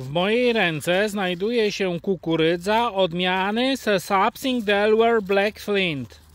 W mojej ręce znajduje się kukurydza odmiany Sesapsing Delaware Black Flint.